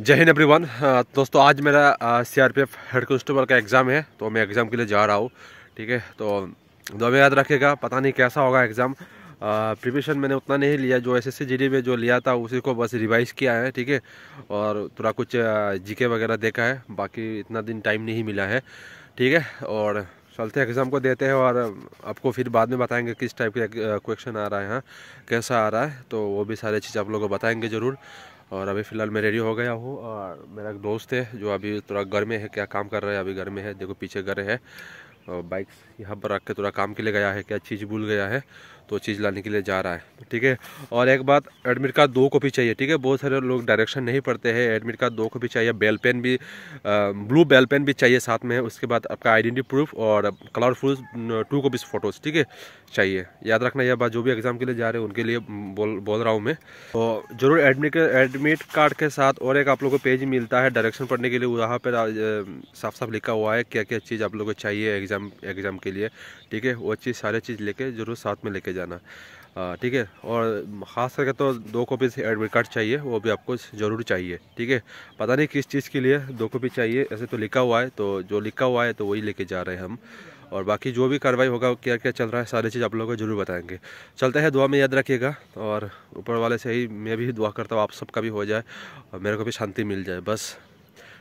जय हिंद एवरीवन दोस्तों आज मेरा सीआरपीएफ हेड कॉन्स्टेबल का एग्ज़ाम है तो मैं एग्ज़ाम के लिए जा रहा हूँ ठीक है तो दो में याद रखेगा पता नहीं कैसा होगा एग्ज़ाम प्रिपरेशन मैंने उतना नहीं लिया जो एस एस में जो लिया था उसी को बस रिवाइज़ किया है ठीक है और थोड़ा कुछ जीके वगैरह देखा है बाकी इतना दिन टाइम नहीं मिला है ठीक है और चलते एग्ज़ाम को देते हैं और आपको फिर बाद में बताएंगे किस टाइप के क्वेश्चन आ रहा है हाँ कैसा आ रहा है तो वो भी सारी चीज़ आप लोगों को बताएंगे ज़रूर और अभी फ़िलहाल मैं रेडी हो गया हूँ और मेरा एक दोस्त है जो अभी थोड़ा घर में है क्या काम कर रहा है अभी घर में है देखो पीछे घर है और बाइक यहाँ पर रख के थोड़ा काम के लिए गया है क्या चीज़ भूल गया है तो चीज़ लाने के लिए जा रहा है ठीक है और एक बात एडमिट कार्ड दो कॉपी चाहिए ठीक है बहुत सारे लोग डायरेक्शन नहीं पढ़ते हैं एडमिट कार्ड दो कॉपी चाहिए बेल पेन भी ब्लू बेल पेन भी चाहिए साथ में उसके बाद आपका आइडेंटिटी प्रूफ और कलरफुल टू कॉपीज फ़ोटोज़ ठीक है चाहिए याद रखना यह बात जो भी एग्ज़ाम के लिए जा रहे हैं उनके लिए बोल बोल रहा हूँ मैं तो ज़रूर एडमिट एडमिट कार्ड के साथ और एक आप लोग को पेज मिलता है डायरेक्शन पढ़ने के लिए वहाँ पर साफ साफ लिखा हुआ है क्या क्या चीज़ आप लोग को चाहिए एग्ज़ाम एग्ज़ाम के लिए ठीक है वो चीज़ सारे चीज़ लेके ज़रूर साथ में लेके जाना ठीक है और ख़ास करके तो दो कॉपी एडमिट कार्ड चाहिए वो भी आपको ज़रूर चाहिए ठीक है पता नहीं किस चीज़ के लिए दो कॉपी चाहिए ऐसे तो लिखा हुआ है तो जो लिखा हुआ है तो वही लेके जा रहे हैं हम और बाकी जो भी कार्रवाई होगा क्या क्या चल रहा है सारी चीज़ आप लोगों को ज़रूर बताएंगे चलते हैं दुआ में याद रखिएगा और ऊपर वाले से ही मैं भी दुआ करता हूँ आप सबका भी हो जाए और मेरे को भी शांति मिल जाए बस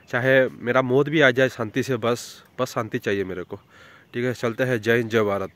चाहे मेरा मौत भी आ जाए शांति से बस बस शांति चाहिए मेरे को ठीक है चलते हैं जय हिंद जय भारत